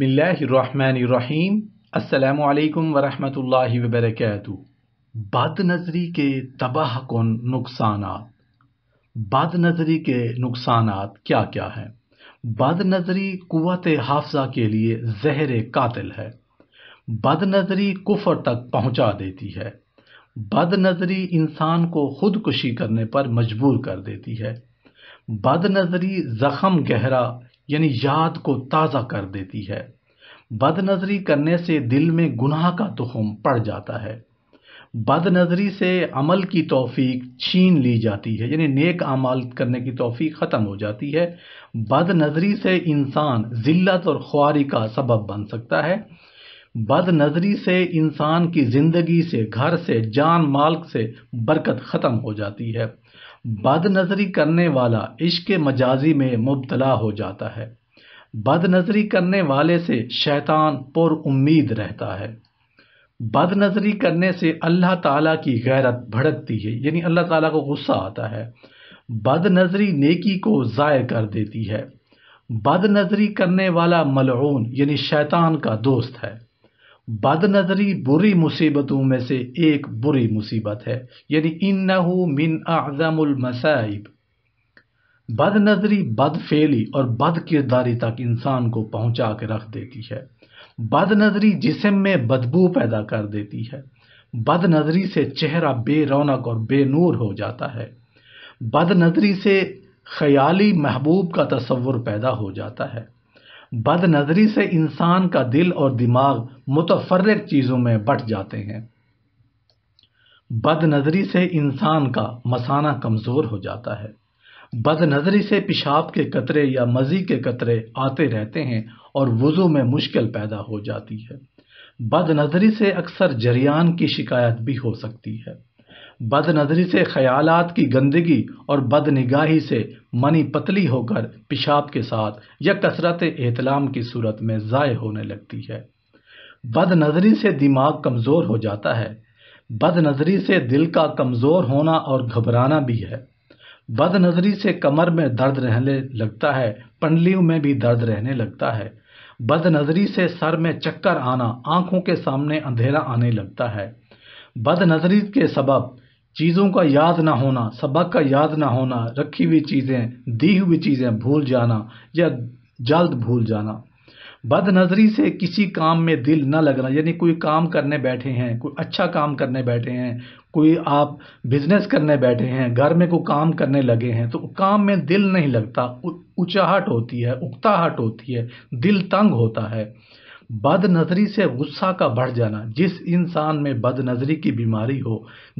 बिसमीम् अल्लाम वरम् वबरक बद नज़री के तबाह कन नुकसान बद नज़री के नुकसान क्या क्या हैं बद नज़री क़वत हाफजा के लिए जहर कातिल है बद नज़री कुफर तक पहुँचा देती है बद नज़री इंसान को खुदकुशी करने पर मजबूर कर देती है बद नज़री ज़ख़म गहरा यानी याद को ताज़ा कर देती है बदनजरी करने से दिल में गुनाह का तुहम पड़ जाता है बदनजरी से अमल की तौफीक छीन ली जाती है यानी नेक अमल करने की तौफीक ख़त्म हो जाती है बदनजरी से इंसान जिल्लत और ख्वारी का सबब बन सकता है बदनज़री से इंसान की ज़िंदगी से घर से जान माल से बरकत ख़त्म हो जाती है बदनज़री करने वाला इश्क मजाजी में मुबतला हो जाता है बदनज़री करने वाले से शैतान पुर उम्मीद रहता है बदनज़री करने से अल्लाह ताला की गैरत भड़कती है यानी अल्लाह ताला को गुस्सा आता है बदनज़री नेकी को ज़ाय कर देती है बदनज़री करने वाला मलऊन यानी शैतान का दोस्त है बदनजरी बुरी मुसीबतों में से एक बुरी मुसीबत है यानी इन्नहु मिन आज़मुल मसाइब बदनजरी बदफेली और बद किरदारी तक इंसान को पहुंचा के रख देती है बदनजरी जिसम में बदबू पैदा कर देती है बदनजरी से चेहरा बेरौनक और बेनूर हो जाता है बदनजरी से ख्याली महबूब का तस्वुर पैदा हो जाता है बदनज़री से इंसान का दिल और दिमाग मुतफरक चीज़ों में बट जाते हैं बदनज़री से इंसान का मसाना कमज़ोर हो जाता है बदनज़री से पेशाब के कतरे या मज़ी के कतरे आते रहते हैं और वज़ू में मुश्किल पैदा हो जाती है बदनज़री से अक्सर जरियान की शिकायत भी हो सकती है बदनज़री से ख्यालात की गंदगी और बदनिगाही से मनी पतली होकर पेशाब के साथ या कसरत एहतलाम की सूरत में ज़ाय होने लगती है बदनज़री से दिमाग कमज़ोर हो जाता है बदनज़री से दिल का कमज़ोर होना और घबराना भी है बदनज़री से कमर में दर्द रहने लगता है पंडलियों में भी दर्द रहने लगता है बदनज़री से सर में चक्कर आना आंखों के सामने अंधेरा आने लगता है बदनज़री के सबब चीज़ों का याद ना होना सबक का याद ना होना रखी हुई चीज़ें दी हुई चीज़ें भूल जाना या जल्द भूल जाना बदनज़री से किसी काम में दिल न लगना यानी कोई काम करने बैठे हैं कोई अच्छा काम करने बैठे हैं कोई आप बिजनेस करने बैठे हैं घर में कोई काम करने लगे हैं तो काम में दिल नहीं लगता उचाहट होती है उकताहट होती है दिल तंग होता है बद नजरी से गुस्सा का बढ़ जाना जिस इंसान में बद नजरी की बीमारी हो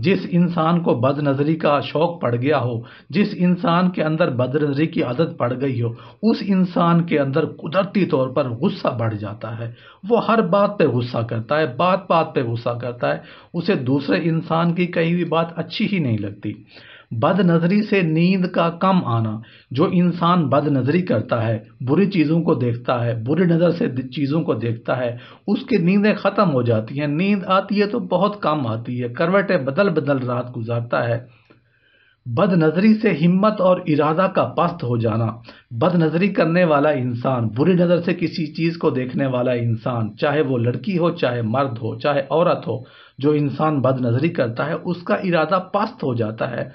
जिस इंसान को बद नजरी का शौक़ पड़ गया हो जिस इंसान के अंदर बद नजरी की आदत पड़ गई हो उस इंसान के अंदर कुदरती तौर पर गुस्सा बढ़ जाता है वो हर बात पे गुस्सा करता है बात बात पे गुस्सा करता है उसे दूसरे इंसान की कही हुई बात अच्छी ही नहीं लगती बदनज़री से नींद का कम आना जो इंसान बदनज़री करता है बुरी चीज़ों को देखता है बुरी नज़र से चीज़ों को देखता है उसकी नींदें ख़त्म हो जाती हैं नींद आती है तो बहुत कम आती है करवटें बदल बदल रात गुजारता है बदनज़री से हिम्मत और इरादा का पस्त हो जाना बदनज़री करने वाला इंसान बुरी नज़र से किसी चीज़ को देखने वाला इंसान चाहे वो लड़की हो चाहे मर्द हो चाहे औरत हो जो इंसान बदनज़री करता है उसका इरादा पस्त हो जाता है